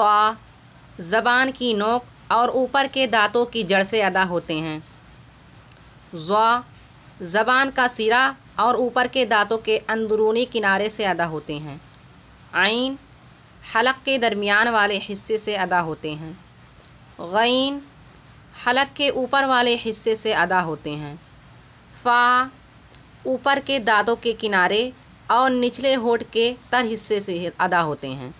तो ज़बान की नोक और ऊपर के दांतों की जड़ से अदा होते हैं ज़ा ज़बान का सिरा और ऊपर के दांतों के अंदरूनी किनारे से अदा होते हैं आइन हलक के दरमियान वाले हिस्से से अदा होते हैं गैन हलक के ऊपर वाले हिस्से से अदा होते हैं फ़ा ऊपर के दांतों के किनारे और निचले होठ के तर हिस्से से अदा होते हैं